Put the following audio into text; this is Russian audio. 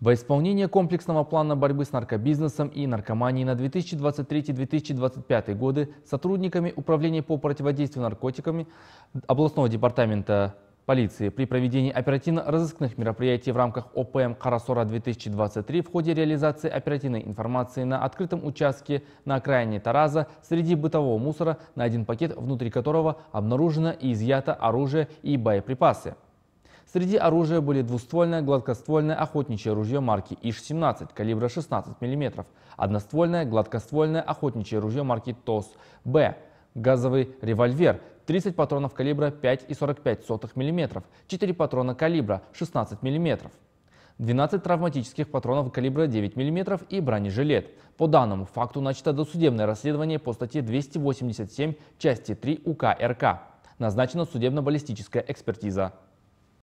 Во исполнение комплексного плана борьбы с наркобизнесом и наркоманией на 2023-2025 годы сотрудниками Управления по противодействию наркотиками областного департамента полиции при проведении оперативно-розыскных мероприятий в рамках ОПМ «Карасора-2023» в ходе реализации оперативной информации на открытом участке на окраине Тараза среди бытового мусора, на один пакет внутри которого обнаружено и изъято оружие и боеприпасы. Среди оружия были двуствольное гладкоствольное охотничье ружье марки ИШ-17 калибра 16 мм, одноствольное гладкоствольное охотничье ружье марки ТОС-Б, газовый револьвер 30 патронов калибра 5,45 мм, 4 патрона калибра 16 мм. 12 травматических патронов калибра 9 мм и бронежилет. По данному факту начато досудебное расследование по статье 287 части 3 УК РК. Назначена судебно-баллистическая экспертиза.